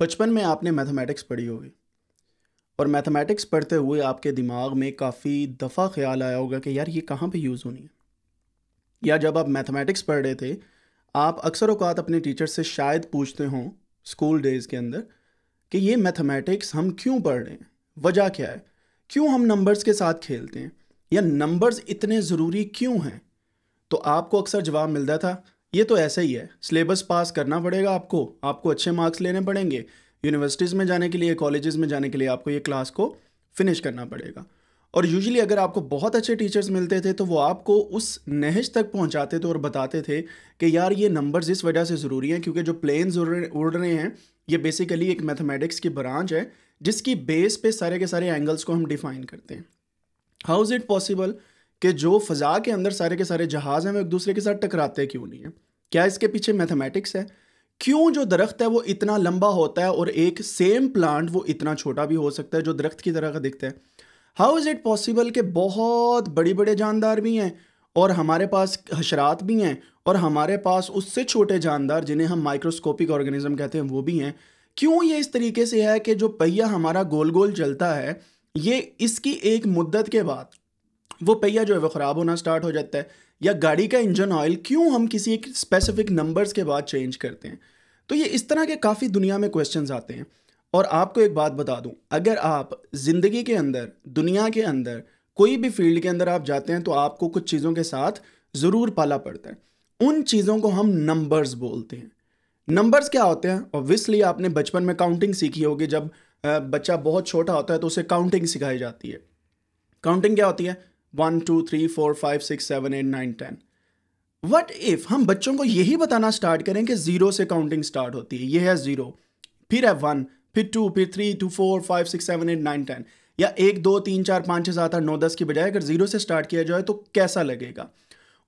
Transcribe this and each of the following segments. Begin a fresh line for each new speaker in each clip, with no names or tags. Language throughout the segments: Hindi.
बचपन में आपने मैथमेटिक्स पढ़ी होगी और मैथमेटिक्स पढ़ते हुए आपके दिमाग में काफ़ी दफ़ा ख्याल आया होगा कि यार ये कहाँ पे यूज़ होनी है या जब आप मैथमेटिक्स पढ़ रहे थे आप अक्सर अवकात अपने टीचर से शायद पूछते हों स्कूल डेज़ के अंदर कि ये मैथमेटिक्स हम क्यों पढ़ रहे हैं वजह क्या है क्यों हम नंबर्स के साथ खेलते हैं या नंबर्स इतने ज़रूरी क्यों हैं तो आपको अक्सर जवाब मिलता था ये तो ऐसा ही है सिलेबस पास करना पड़ेगा आपको आपको अच्छे मार्क्स लेने पड़ेंगे यूनिवर्सिटीज़ में जाने के लिए कॉलेजेस में जाने के लिए आपको ये क्लास को फिनिश करना पड़ेगा और यूजुअली अगर आपको बहुत अच्छे टीचर्स मिलते थे तो वो आपको उस नहज तक पहुंचाते थे और बताते थे कि यार ये नंबर्स इस वजह से ज़रूरी हैं क्योंकि जो प्लेन्स उड़ रहे हैं ये बेसिकली एक मैथमेटिक्स की ब्रांच है जिसकी बेस पे सारे के सारे एंगल्स को हम डिफाइन करते हैं हाउ इज़ इट पॉसिबल कि जो फ़ज़ा के अंदर सारे के सारे जहाज़ हैं वो एक दूसरे के साथ टकराते क्यों नहीं हैं क्या इसके पीछे मैथमेटिक्स है क्यों जो दरख्त है वो इतना लंबा होता है और एक सेम प्लांट वो इतना छोटा भी हो सकता है जो दरख्त की तरह का दिखता है हाउ इज़ इट पॉसिबल कि बहुत बड़े बड़े जानदार भी हैं और हमारे पास हशरात भी हैं और हमारे पास उससे छोटे जानदार जिन्हें हम माइक्रोस्कोपिक ऑर्गेनिज्म कहते हैं वो भी हैं क्यों ये इस तरीके से है कि जो पहिया हमारा गोल गोल चलता है ये इसकी एक मुद्दत के बाद वो पहिया जो है वो ख़राब होना स्टार्ट हो जाता है या गाड़ी का इंजन ऑयल क्यों हम किसी एक स्पेसिफिक नंबर्स के बाद चेंज करते हैं तो ये इस तरह के काफ़ी दुनिया में क्वेश्चन आते हैं और आपको एक बात बता दूँ अगर आप ज़िंदगी के अंदर दुनिया के अंदर कोई भी फील्ड के अंदर आप जाते हैं तो आपको कुछ चीज़ों के साथ ज़रूर पाला पड़ता है उन चीज़ों को हम नंबर्स बोलते हैं नंबर्स क्या होते हैं ऑब्वियसली आपने बचपन में काउंटिंग सीखी होगी जब बच्चा बहुत छोटा होता है तो उसे काउंटिंग सिखाई जाती है काउंटिंग क्या होती है one two three four five six seven eight nine ten what if हम बच्चों को यही बताना स्टार्ट करें कि ज़ीरो से काउंटिंग स्टार्ट होती है ये है ज़ीरो फिर है वन फिर टू फिर three two four five six seven eight nine ten या एक दो तीन चार पाँच छः सात आठ नौ दस की बजाय अगर ज़ीरो से स्टार्ट किया जाए तो कैसा लगेगा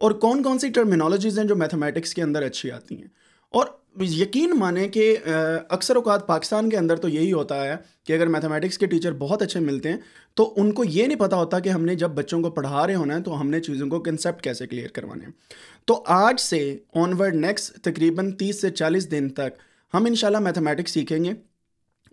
और कौन कौन सी टर्मिनोलॉजीज़ हैं जो मैथमेटिक्स के अंदर अच्छी आती हैं और यकीन माने कि अक्सर अवकात पाकिस्तान के अंदर तो यही होता है कि अगर मैथमेटिक्स के टीचर बहुत अच्छे मिलते हैं तो उनको ये नहीं पता होता कि हमने जब बच्चों को पढ़ा रहे होना है तो हमने चीज़ों को कंसेप्ट कैसे क्लियर करवाने हैं तो आज से ऑनवर्ड नेक्स्ट तकरीबन तीस से चालीस दिन तक हम इन मैथमेटिक्स सीखेंगे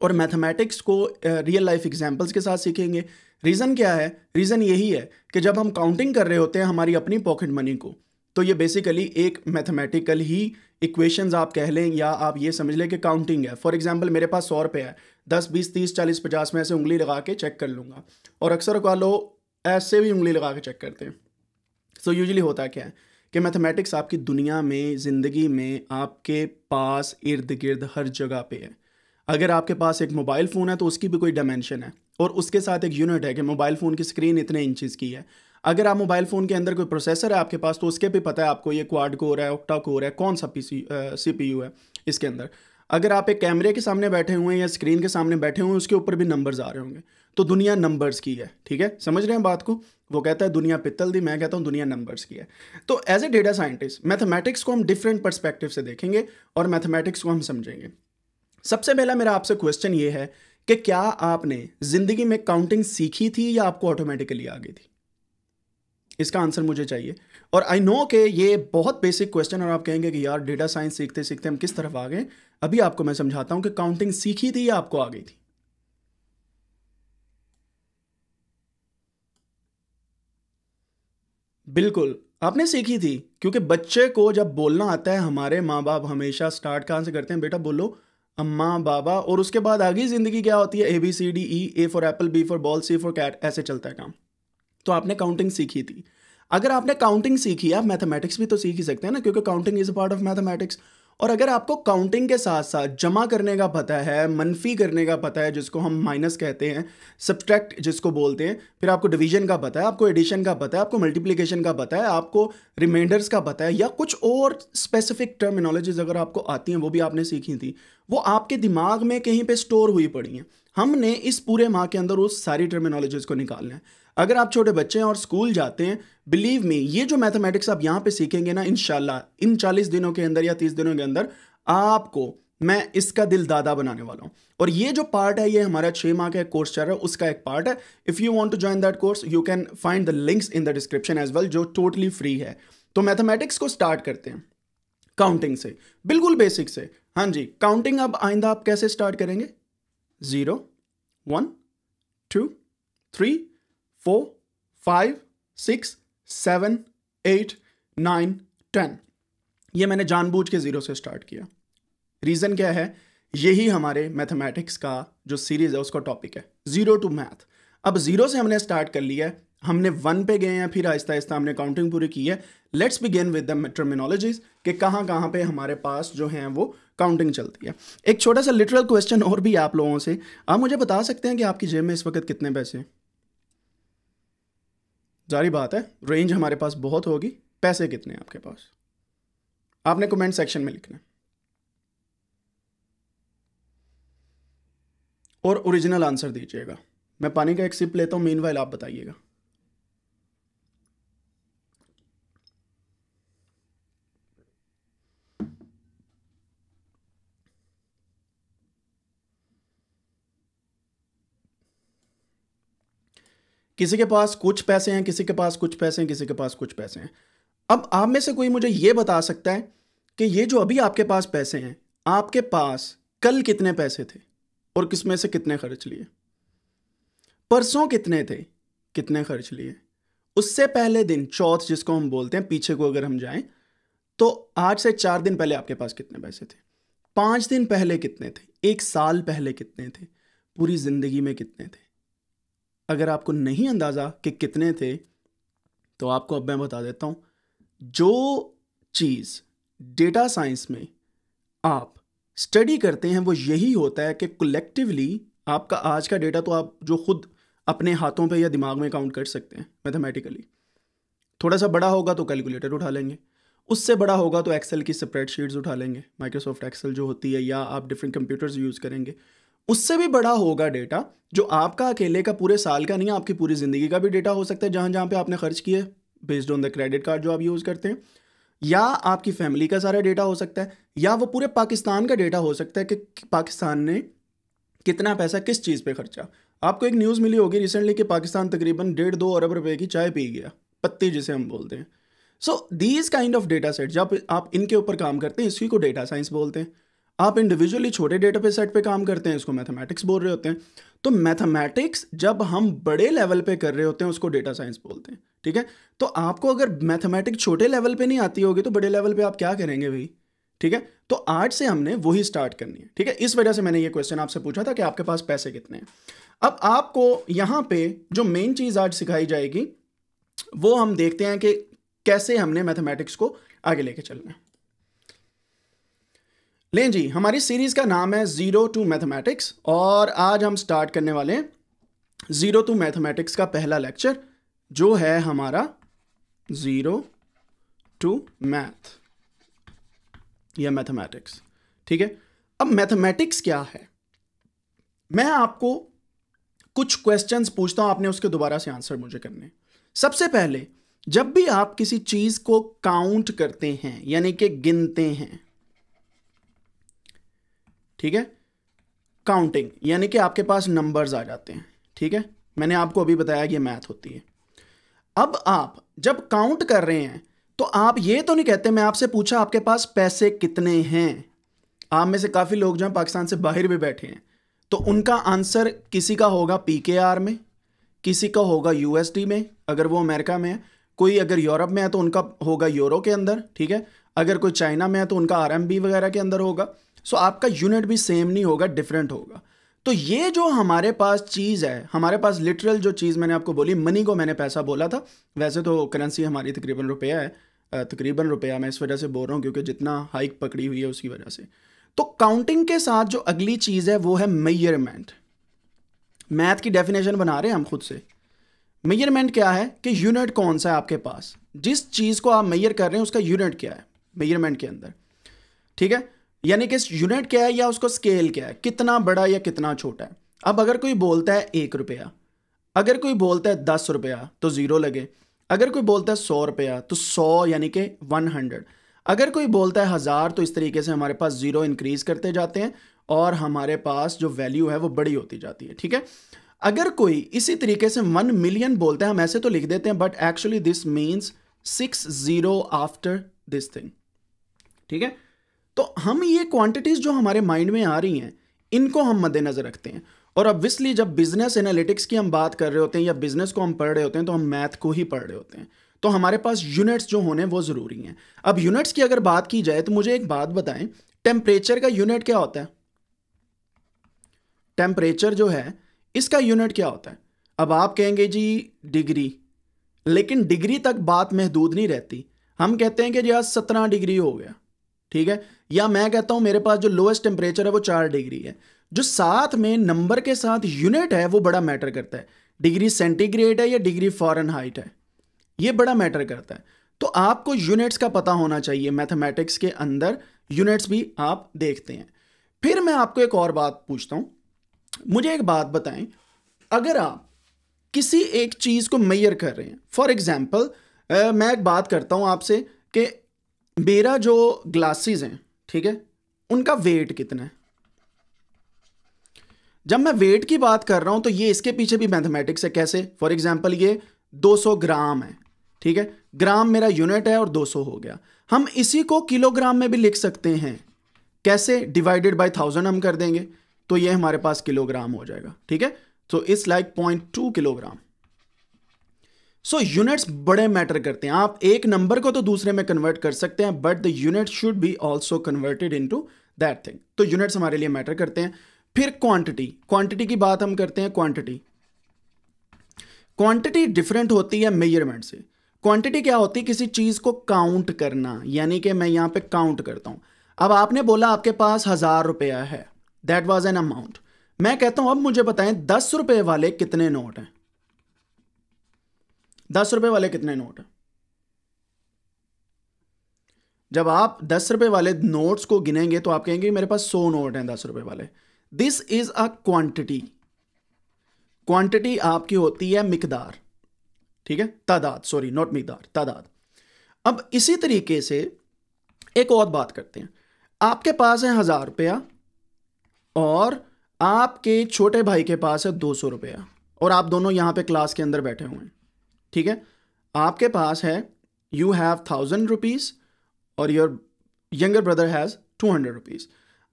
और मैथमेटिक्स को रियल लाइफ एग्जाम्पल्स के साथ सीखेंगे रीज़न क्या है रीज़न यही है कि जब हम काउंटिंग कर रहे होते हैं हमारी अपनी पॉकेट मनी को तो ये बेसिकली एक मैथमेटिकल ही इक्वेशंस आप कह लें या आप ये समझ लें कि काउंटिंग है फॉर एग्जांपल मेरे पास सौ रुपये है दस बीस तीस चालीस पचास में ऐसे उंगली लगा के चेक कर लूँगा और अक्सर का लोग ऐसे भी उंगली लगा के चेक करते हैं सो so, यूजली होता क्या है कि मैथमेटिक्स आपकी दुनिया में ज़िंदगी में आपके पास इर्द गिर्द हर जगह पे है अगर आपके पास एक मोबाइल फ़ोन है तो उसकी भी कोई डायमेंशन है और उसके साथ एक यूनिट है कि मोबाइल फ़ोन की स्क्रीन इतने इंचज़ की है अगर आप मोबाइल फ़ोन के अंदर कोई प्रोसेसर है आपके पास तो उसके भी पता है आपको ये क्वाड कोर है ऑक्टा कोर है कौन सा पी सी पी यू है इसके अंदर अगर आप एक कैमरे के सामने बैठे हुए हैं या स्क्रीन के सामने बैठे हुए हैं उसके ऊपर भी नंबर्स आ रहे होंगे तो दुनिया नंबर्स की है ठीक है समझ रहे हैं बात को वो कहता है दुनिया पित्तल दी मैं कहता हूँ दुनिया नंबर्स की है तो as a data scientist mathematics को हम डिफरेंट परस्पेक्टिव से देखेंगे और मैथमेटिक्स को हम समझेंगे सबसे पहला मेरा आपसे क्वेश्चन ये है कि क्या आपने ज़िंदगी में काउंटिंग सीखी थी या आपको ऑटोमेटिकली आ गई थी इसका आंसर मुझे चाहिए और आई नो कि ये बहुत बेसिक क्वेश्चन और आप कहेंगे कि यार डेटा साइंस सीखते सीखते हम किस तरफ आ गए अभी आपको मैं समझाता हूं कि काउंटिंग सीखी थी या आपको आ गई थी बिल्कुल आपने सीखी थी क्योंकि बच्चे को जब बोलना आता है हमारे माँ बाप हमेशा स्टार्ट कहां से करते हैं बेटा बोलो अम्मा बाबा और उसके बाद आगे ज़िंदगी क्या होती है A B C D E A for apple B for ball C for cat ऐसे चलता है काम तो आपने काउंटिंग सीखी थी अगर आपने काउंटिंग सीखी आप मैथमेटिक्स भी तो सीख ही सकते हैं ना क्योंकि counting is a part of mathematics और अगर आपको काउंटिंग के साथ साथ जमा करने का पता है मनफी करने का पता है जिसको हम माइनस कहते हैं सब्ट्रैक्ट जिसको बोलते हैं फिर आपको डिवीजन का पता है आपको एडिशन का पता है आपको मल्टीप्लिकेशन का पता है आपको रिमाइंडर्स का पता है या कुछ और स्पेसिफिक टर्मिनोलॉजीज अगर आपको आती हैं वो भी आपने सीखी थी वो आपके दिमाग में कहीं पर स्टोर हुई पड़ी हैं हमने इस पूरे माह के अंदर उस सारी टर्मिनोलॉजीज को निकालना है अगर आप छोटे बच्चे हैं और स्कूल जाते हैं बिलीव मी ये जो मैथमेटिक्स आप यहाँ पे सीखेंगे ना इनशाला इन चालीस दिनों के अंदर या तीस दिनों के अंदर आपको मैं इसका दिल दादा बनाने वाला हूँ और ये जो पार्ट है ये हमारा छः माह का एक कोर्स चल रहा है उसका एक पार्ट है if you want to join that course you can find the links in the description as well जो टोटली फ्री है तो मैथमेटिक्स को स्टार्ट करते हैं काउंटिंग से बिल्कुल बेसिक से हाँ जी काउंटिंग अब आइंदा आप कैसे स्टार्ट करेंगे 0, 1, 2, 3, 4, 5, 6, 7, 8, 9, 10 ये मैंने जानबूझ के ज़ीरो से स्टार्ट किया रीज़न क्या है यही हमारे मैथमेटिक्स का जो सीरीज़ है उसका टॉपिक है ज़ीरो टू मैथ अब ज़ीरो से हमने स्टार्ट कर लिया है हमने वन पे गए हैं फिर आहिस्ता आहिस्ता हमने काउंटिंग पूरी की है लेट्स बिगेन विद द मेट्रोमिनोलॉजीज कि कहाँ कहाँ पे हमारे पास जो है वो काउंटिंग चलती है एक छोटा सा लिटरल क्वेश्चन और भी आप लोगों से आप मुझे बता सकते हैं कि आपकी जेब में इस वक्त कितने पैसे हैं जारी बात है रेंज हमारे पास बहुत होगी पैसे कितने हैं आपके पास आपने कमेंट सेक्शन में लिखना और ओरिजिनल आंसर दीजिएगा मैं पानी का एक सिप लेता हूँ मीन आप बताइएगा किसी के पास कुछ पैसे हैं किसी के पास कुछ पैसे हैं किसी के पास कुछ पैसे हैं अब आप में से कोई मुझे ये बता सकता है कि ये जो अभी आपके पास पैसे हैं आपके पास कल कितने पैसे थे और किस में से कितने खर्च लिए परसों कितने थे कितने खर्च लिए उससे पहले दिन चौथ जिसको हम बोलते हैं पीछे को अगर हम जाएं तो आज से चार दिन पहले आपके पास कितने पैसे थे पाँच दिन पहले कितने थे एक साल पहले कितने थे पूरी ज़िंदगी में कितने थे अगर आपको नहीं अंदाज़ा कि कितने थे तो आपको अब मैं बता देता हूँ जो चीज़ डेटा साइंस में आप स्टडी करते हैं वो यही होता है कि कलेक्टिवली आपका आज का डेटा तो आप जो खुद अपने हाथों पे या दिमाग में काउंट कर सकते हैं मैथमेटिकली थोड़ा सा बड़ा होगा तो कैलकुलेटर उठा लेंगे उससे बड़ा होगा तो एक्सेल की स्प्रेडशीट्स उठा लेंगे माइक्रोसॉफ्ट एक्सेल जो होती है या आप डिफरेंट कंप्यूटर्स यूज़ करेंगे उससे भी बड़ा होगा डेटा जो आपका अकेले का पूरे साल का नहीं आपकी पूरी ज़िंदगी का भी डेटा हो सकता है जहां जहां पे आपने खर्च किए based on the credit card जो आप यूज़ करते हैं या आपकी फैमिली का सारा डेटा हो सकता है या वो पूरे पाकिस्तान का डेटा हो सकता है कि पाकिस्तान ने कितना पैसा किस चीज़ पे खर्चा आपको एक न्यूज़ मिली होगी रिसेंटली कि पाकिस्तान तकरीबन डेढ़ दो अरब रुपए की चाय पी गया पत्ती जिसे हम बोलते हैं so these kind of data set जब आप इनके ऊपर काम करते हैं इसी को डेटा साइंस बोलते हैं आप इंडिविजुअली छोटे डेटा पे सेट पे काम करते हैं इसको मैथमेटिक्स बोल रहे होते हैं तो मैथमेटिक्स जब हम बड़े लेवल पे कर रहे होते हैं उसको डेटा साइंस बोलते हैं ठीक है तो आपको अगर मैथमेटिक्स छोटे लेवल पे नहीं आती होगी तो बड़े लेवल पे आप क्या करेंगे भाई ठीक है तो आज से हमने वही स्टार्ट करनी है ठीक है इस वजह से मैंने ये क्वेश्चन आपसे पूछा था कि आपके पास पैसे कितने हैं अब आपको यहाँ पे जो मेन चीज़ आज सिखाई जाएगी वो हम देखते हैं कि कैसे हमने मैथमेटिक्स को आगे लेके चलना है लें जी हमारी सीरीज़ का नाम है ज़ीरो टू मैथमेटिक्स और आज हम स्टार्ट करने वाले हैं ज़ीरो टू मैथमेटिक्स का पहला लेक्चर जो है हमारा ज़ीरो टू मैथ या मैथमेटिक्स ठीक है अब मैथमेटिक्स क्या है मैं आपको कुछ क्वेश्चंस पूछता हूं आपने उसके दोबारा से आंसर मुझे करने सबसे पहले जब भी आप किसी चीज़ को काउंट करते हैं यानी कि गिनते हैं ठीक है काउंटिंग यानी कि आपके पास नंबर्स आ जाते हैं ठीक है मैंने आपको अभी बताया कि मैथ होती है अब आप जब काउंट कर रहे हैं तो आप ये तो नहीं कहते मैं आपसे पूछा आपके पास पैसे कितने हैं आप में से काफ़ी लोग जो हैं पाकिस्तान से बाहर भी बैठे हैं तो उनका आंसर किसी का होगा पी में किसी का होगा यूएसडी में अगर वो अमेरिका में है कोई अगर यूरोप में है तो उनका होगा यूरो के अंदर ठीक है अगर कोई चाइना में है तो उनका आरएमबी वगैरह के अंदर होगा सो आपका यूनिट भी सेम नहीं होगा डिफरेंट होगा तो ये जो हमारे पास चीज़ है हमारे पास लिटरल जो चीज़ मैंने आपको बोली मनी को मैंने पैसा बोला था वैसे तो करेंसी हमारी तकरीबन रुपया है तकरीबन रुपया मैं इस वजह से बोल रहा हूँ क्योंकि जितना हाइक पकड़ी हुई है उसकी वजह से तो काउंटिंग के साथ जो अगली चीज़ है वो है मेयरमेंट मैथ की डेफिनेशन बना रहे हैं हम खुद से मेयरमेंट क्या है कि यूनिट कौन सा है आपके पास जिस चीज़ को आप मेयर कर रहे हैं उसका यूनिट क्या है मेयरमेंट के अंदर ठीक है यानी कि यूनिट क्या है या उसको स्केल क्या है कितना बड़ा या कितना छोटा है अब अगर कोई बोलता है एक रुपया अगर कोई बोलता है दस रुपया तो ज़ीरो लगे अगर कोई बोलता है सौ रुपया तो सौ यानी कि वन हंड्रेड अगर कोई बोलता है हज़ार तो इस तरीके से हमारे पास ज़ीरो इंक्रीज़ करते जाते हैं और हमारे पास जो वैल्यू है वो बड़ी होती जाती है ठीक है अगर कोई इसी तरीके से वन मिलियन बोलता है हम ऐसे तो लिख देते हैं but actually this means six zero after this thing ठीक है तो हम ये क्वांटिटीज़ जो हमारे माइंड में आ रही हैं इनको हम मद्देनज़र रखते हैं और ऑब्वियसली जब बिजनेस एनालिटिक्स की हम बात कर रहे होते हैं या बिजनेस को हम पढ़ रहे होते हैं तो हम मैथ को ही पढ़ रहे होते हैं तो हमारे पास यूनिट्स जो होने वो ज़रूरी हैं अब यूनिट्स की अगर बात की जाए तो मुझे एक बात बताएं टेम्परेचर का यूनिट क्या होता है टेम्परेचर जो है इसका यूनिट क्या होता है अब आप कहेंगे जी डिग्री लेकिन डिग्री तक बात महदूद नहीं रहती हम कहते हैं कि जी आज सत्रह डिग्री हो गया ठीक है या मैं कहता हूं मेरे पास जो लोएस्ट टेम्परेचर है वो चार डिग्री है जो साथ में नंबर के साथ यूनिट है वो बड़ा मैटर करता है डिग्री सेंटीग्रेड है या डिग्री फॉरन हाइट है ये बड़ा मैटर करता है तो आपको यूनिट्स का पता होना चाहिए मैथमेटिक्स के अंदर यूनिट्स भी आप देखते हैं फिर मैं आपको एक और बात पूछता हूँ मुझे एक बात बताएं अगर आप किसी एक चीज़ को मैयर कर रहे हैं फॉर एग्ज़ाम्पल मैं एक बात करता हूँ आपसे कि मेरा जो ग्लासेस हैं ठीक है उनका वेट कितना है जब मैं वेट की बात कर रहा हूं तो ये इसके पीछे भी मैथमेटिक्स है कैसे फॉर एग्जाम्पल ये 200 ग्राम है ठीक है ग्राम मेरा यूनिट है और 200 हो गया हम इसी को किलोग्राम में भी लिख सकते हैं कैसे डिवाइडेड बाय थाउजेंड हम कर देंगे तो ये हमारे पास किलोग्राम हो जाएगा ठीक है तो it's like point two kilogram so so, units बड़े मैटर करते हैं आप एक नंबर को तो दूसरे में कन्वर्ट कर सकते हैं but the unit should be also converted into that thing तो यूनिट्स हमारे लिए मैटर करते हैं फिर क्वांटिटी क्वांटिटी की बात हम करते हैं क्वांटिटी क्वांटिटी डिफरेंट होती है मेजरमेंट से क्वांटिटी क्या होती है किसी चीज़ को काउंट करना यानी कि मैं यहां पे काउंट करता हूं अब आपने बोला आपके पास हज़ार रुपया है दैट वॉज एन अमाउंट मैं कहता हूं अब मुझे बताएं दस रुपए वाले कितने नोट हैं दस रुपए वाले कितने नोट हैं जब आप दस रुपए वाले नोट्स को गिनेंगे तो आप कहेंगे मेरे पास सौ नोट हैं दस रुपए वाले this is a quantity quantity आपकी होती है मिकदार ठीक है तादाद सॉरी नॉट मिकदार तादाद अब इसी तरीके से एक और बात करते हैं आपके पास है हज़ार रुपया और आपके छोटे भाई के पास है दो सौ रुपया और आप दोनों यहां पे क्लास के अंदर बैठे हुए हैं ठीक है आपके पास है यू हैव थाउजेंड रुपीज़ और your younger brother has two hundred rupees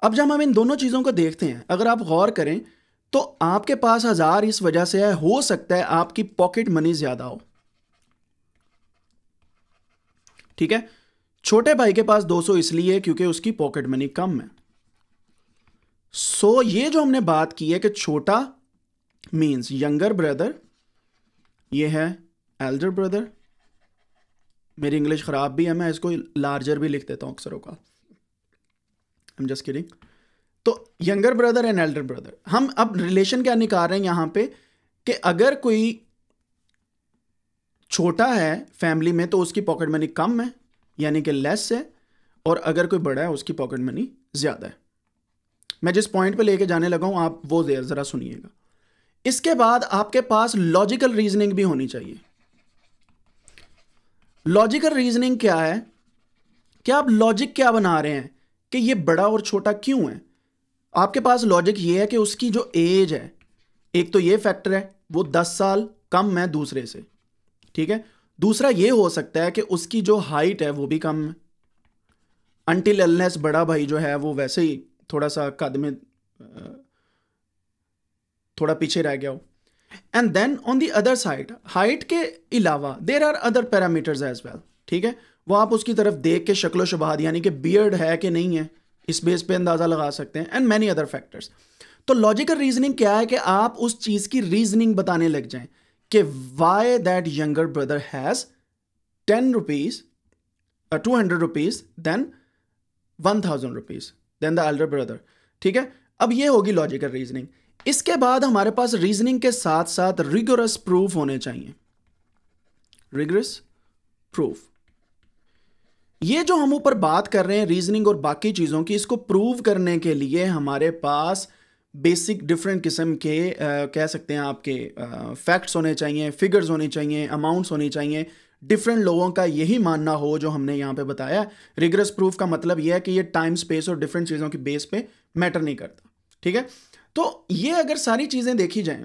अब जब हम इन दोनों चीज़ों को देखते हैं अगर आप गौर करें तो आपके पास हज़ार इस वजह से है हो सकता है आपकी पॉकेट मनी ज़्यादा हो ठीक है छोटे भाई के पास 200 इसलिए है क्योंकि उसकी पॉकेट मनी कम है सो so, ये जो हमने बात की है कि छोटा मीन्स यंगर ब्रदर ये है एल्डर ब्रदर मेरी इंग्लिश ख़राब भी है मैं इसको लार्जर भी लिख देता हूँ अक्सरों का आई एम जस्ट किडिंग तो younger brother and elder brother हम अब रिलेशन क्या निकाल रहे हैं यहाँ पे कि अगर कोई छोटा है फैमिली में तो उसकी पॉकेट मनी कम है यानी कि लेस है और अगर कोई बड़ा है उसकी पॉकेट मनी ज़्यादा है मैं जिस पॉइंट पे लेके जाने लगा हूँ आप वो ज़रा सुनिएगा इसके बाद आपके पास लॉजिकल रीजनिंग भी होनी चाहिए लॉजिकल रीजनिंग क्या है क्या आप लॉजिक क्या बना रहे हैं कि ये बड़ा और छोटा क्यों है आपके पास लॉजिक ये है कि उसकी जो एज है एक तो ये फैक्टर है वो दस साल कम है दूसरे से ठीक है दूसरा ये हो सकता है कि उसकी जो हाइट है वो भी कम है अनटिल एलनेस बड़ा भाई जो है वो वैसे ही थोड़ा सा कद में थोड़ा पीछे रह गया हो and then on the other side height के अलावा there are other parameters as well ठीक है वो आप उसकी तरफ देख के शक्लो शबाहत यानी कि बियर्ड है कि नहीं है इस बेस पे अंदाज़ा लगा सकते हैं एंड मैनी अदर फैक्टर्स तो लॉजिकल रीजनिंग क्या है कि आप उस चीज़ की रीजनिंग बताने लग जाएं कि why that younger brother has ten rupees two hundred rupees then one thousand rupees then the elder brother ठीक है अब ये होगी लॉजिकल रीजनिंग इसके बाद हमारे पास रीजनिंग के साथ साथ रिगोरस प्रूफ होने चाहिए रिगोरस प्रूफ ये जो हम ऊपर बात कर रहे हैं रीजनिंग और बाकी चीज़ों की इसको प्रूव करने के लिए हमारे पास बेसिक डिफरेंट किस्म के आ, कह सकते हैं आपके फैक्ट्स होने चाहिए फिगर्स होने चाहिए अमाउंट्स होने चाहिए डिफरेंट लोगों का यही मानना हो जो हमने यहाँ पे बताया रिगरस प्रूफ का मतलब यह है कि ये टाइम स्पेस और डिफरेंट चीज़ों की बेस पे मैटर नहीं करता ठीक है तो ये अगर सारी चीज़ें देखी जाए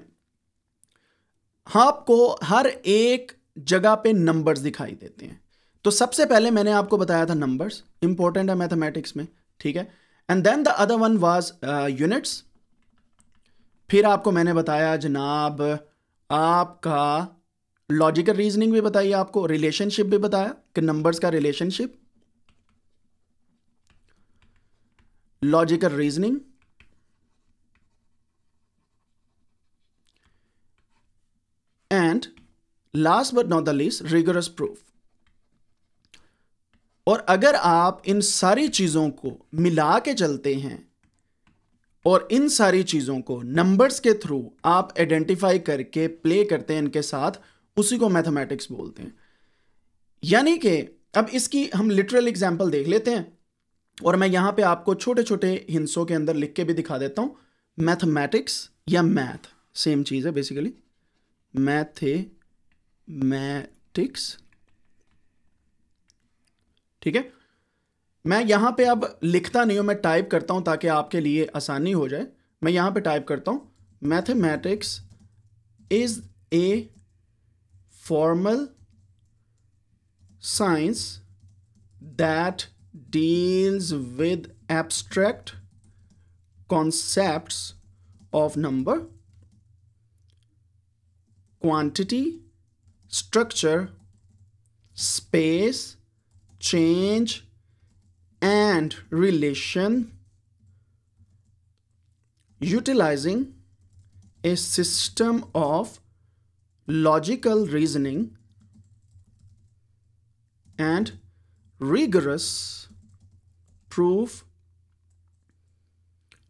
आपको हर एक जगह पे नंबर्स दिखाई देते हैं तो सबसे पहले मैंने आपको बताया था नंबर्स इंपॉर्टेंट है मैथमेटिक्स में ठीक है and then the other one was units फिर आपको मैंने बताया जनाब आपका लॉजिकल रीजनिंग भी बताई आपको रिलेशनशिप भी बताया कि नंबर्स का relationship logical reasoning last but not the least rigorous proof और अगर आप इन सारी चीज़ों को मिला के चलते हैं और इन सारी चीज़ों को नंबर्स के थ्रू आप आइडेंटिफाई करके प्ले करते हैं इनके साथ उसी को मैथमेटिक्स बोलते हैं यानी कि अब इसकी हम लिटरल एग्जाम्पल देख लेते हैं और मैं यहाँ पे आपको छोटे छोटे हिंसों के अंदर लिख के भी दिखा देता हूँ मैथमेटिक्स या मैथ सेम चीज़ है बेसिकली मैथे मैट्रिक्स ठीक है मैं यहां पे अब लिखता नहीं हूं मैं टाइप करता हूं ताकि आपके लिए आसानी हो जाए मैं यहां पे टाइप करता हूं mathematics is a formal science that deals with abstract concept of number quantity structure, space, change, and relation utilizing a system of logical reasoning and rigorous proof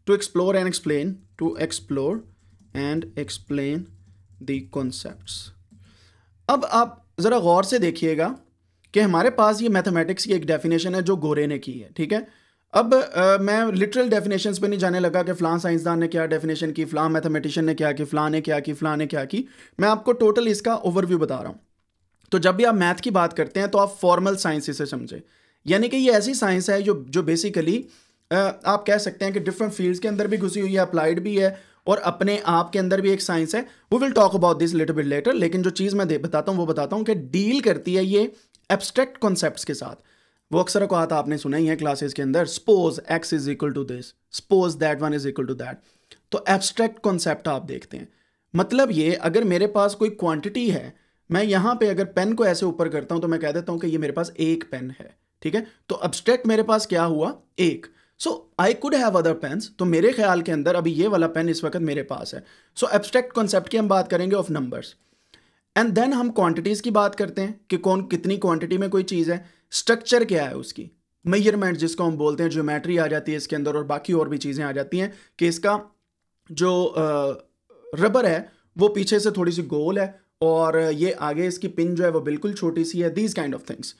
to explore and explain to explore and explain the concepts अब आप ज़रा गौर से देखिएगा कि हमारे पास ये मैथमेटिक्स की एक डेफिनेशन है जो गोरे ने की है ठीक है अब आ, मैं लिटरल डेफिनेशंस पे नहीं जाने लगा कि फ़लाँ साइंसदान ने क्या डेफिनेशन की फ़लाँ मैथमेटिशियन ने क्या की फ़लाँ ने क्या की फ़लाँ ने क्या की मैं आपको टोटल इसका ओवरव्यू बता रहा हूँ तो जब भी आप मैथ की बात करते हैं तो आप फॉर्मल साइंस इसे समझें यानी कि ये ऐसी साइंस है जो जो बेसिकली आप कह सकते हैं कि डिफरेंट फील्ड्स के अंदर भी घुसी हुई है अप्लाइड भी है और अपने आप के अंदर भी एक साइंस है वो will talk about this little bit later लेकिन जो चीज़ मैं बताता हूँ वो बताता हूँ कि डील करती है ये एब्स्ट्रैक्ट कॉन्सेप्ट के साथ वो अक्सर को आता आपने सुना ही है क्लासेस के अंदर suppose X is equal to this suppose that one is equal to that तो एब्स्ट्रैक्ट कॉन्सेप्ट आप देखते हैं मतलब ये अगर मेरे पास कोई क्वांटिटी है मैं यहाँ पे अगर पेन को ऐसे ऊपर करता हूँ तो मैं कह देता हूँ कि ये मेरे पास एक पेन है ठीक है तो एब्स्ट्रैक्ट मेरे पास क्या हुआ एक so I could have other pens तो मेरे ख्याल के अंदर अभी ये वाला पेन इस वक्त मेरे पास है सो एब्स्ट्रैक्ट कॉन्सेप्ट की हम बात करेंगे ऑफ नंबर्स एंड देन हम क्वांटिटीज़ की बात करते हैं कि कौन कितनी क्वांटिटी में कोई चीज़ है स्ट्रक्चर क्या है उसकी मेजरमेंट जिसको हम बोलते हैं ज्योमेट्री आ जाती है इसके अंदर और बाकी और भी चीज़ें आ जाती हैं कि इसका जो रबर है वो पीछे से थोड़ी सी गोल है और ये आगे इसकी पिन जो है वो बिल्कुल छोटी सी है दीज काइंड ऑफ थिंग्स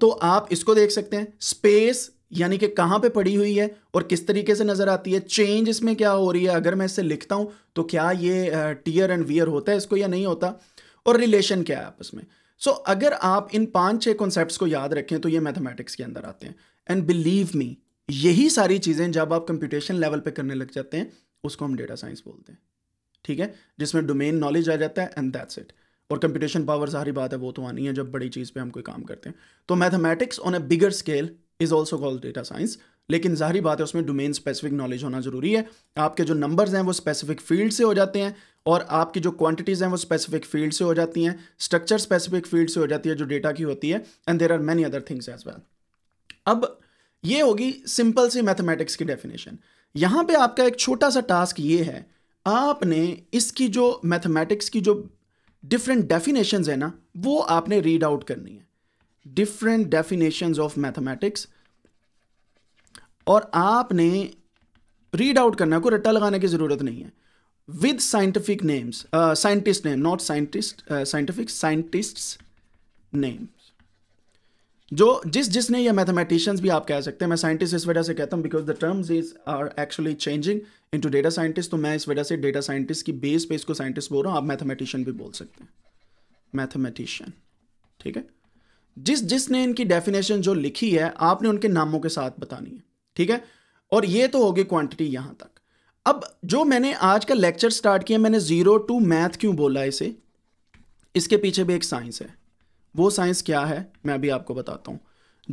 तो आप इसको देख सकते हैं स्पेस यानी कि कहां पे पड़ी हुई है और किस तरीके से नज़र आती है चेंज इसमें क्या हो रही है अगर मैं इससे लिखता हूं तो क्या ये टीयर एंड वियर होता है इसको या नहीं होता और रिलेशन क्या है आपस में सो so, अगर आप इन पांच छह कॉन्सेप्ट को याद रखें तो ये मैथमेटिक्स के अंदर आते हैं एंड बिलीव मी यही सारी चीज़ें जब आप कंप्यूटेशन लेवल पे करने लग जाते हैं उसको हम डेटा साइंस बोलते हैं ठीक है जिसमें डोमेन नॉलेज आ जाता है एंड दैट्स इट और कंप्यूटेशन पावर सारी बात है वो तो आनी है जब बड़ी चीज़ पे हम कोई काम करते हैं तो mathematics on a bigger scale is also called data science लेकिन जाहरी बात है उसमें डोमेन स्पेसिफिक नॉलेज होना जरूरी है आपके जो नंबर्स हैं वो स्पेसिफिक फील्ड से हो जाते हैं और आपकी जो क्वांटिटीज़ हैं वो स्पेसिफिक फील्ड से हो जाती हैं स्ट्रक्चर स्पेसिफिक फील्ड से हो जाती है जो डेटा की होती है and there are many other things as well अब ये होगी सिंपल सी मैथमेटिक्स की डेफिनेशन यहाँ पे आपका एक छोटा सा टास्क ये है आपने इसकी जो मैथमेटिक्स की जो डिफरेंट डेफिनेशंस है ना वो आपने रीड आउट करनी है डिफरेंट डेफिनेशन ऑफ मैथमेटिक्स और आपने रीड आउट करना को रट्टा लगाने की ज़रूरत नहीं है with scientific names scientist name not scientist scientific scientist names जो जिस जिसने या मैथमेटिशियंस भी आप कह सकते हैं मैं साइंटिस्ट इस वजह से कहता हूं because the terms is are actually changing into data scientist तो मैं इस वजह से डेटा साइंटिस्ट की बेस पे इसको साइंटिस्ट बोल रहा हूं आप मैथमेटिशियन भी बोल सकते हैं मैथमेटिशियन ठीक है जिस जिसने इनकी डेफिनेशन जो लिखी है आपने उनके नामों के साथ बतानी है ठीक है और ये तो होगी क्वांटिटी यहाँ तक अब जो मैंने आज का लेक्चर स्टार्ट किया मैंने ज़ीरो टू मैथ क्यों बोला इसे इसके पीछे भी एक साइंस है वो साइंस क्या है मैं अभी आपको बताता हूँ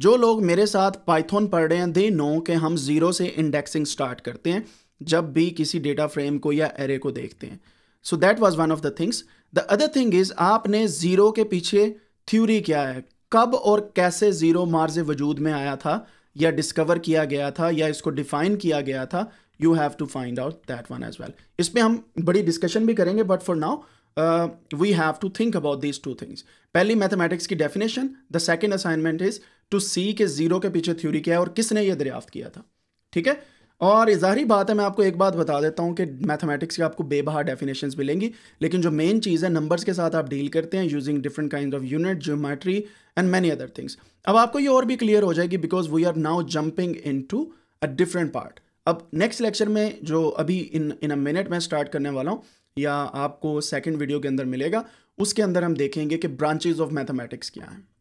जो लोग मेरे साथ पाइथन पढ़ रहे हैं दे नो के हम ज़ीरो से इंडेक्सिंग स्टार्ट करते हैं जब भी किसी डेटा फ्रेम को या एरे को देखते हैं so that was one of the things the other thing is आपने ज़ीरो के पीछे थ्योरी क्या है कब और कैसे ज़ीरो मार्ज वजूद में आया था या डिस्कवर किया गया था या इसको डिफाइन किया गया था you have to find out that one as well इस पर हम बड़ी डिस्कशन भी करेंगे but for now we have to think about these two things पहली मैथमेटिक्स की definition the second assignment is to see के जीरो के पीछे थ्योरी क्या है और किसने ये दरियाफ्त किया था ठीक है और ज़ाहरी बात है मैं आपको एक बात बता देता हूँ कि मैथमेटिक्स की आपको बेबहार डेफिनेशंस मिलेंगी लेकिन जो मेन चीज़ है नंबर्स के साथ आप डील करते हैं using different kind of unit geometry and many other things अब आपको ये और भी क्लियर हो जाएगी because we are now jumping into a different part अब नेक्स्ट लेक्चर में जो अभी इन इन अ मिनट में स्टार्ट करने वाला हूँ या आपको सेकेंड वीडियो के अंदर मिलेगा उसके अंदर हम देखेंगे कि ब्रांचेज ऑफ मैथमेटिक्स क्या हैं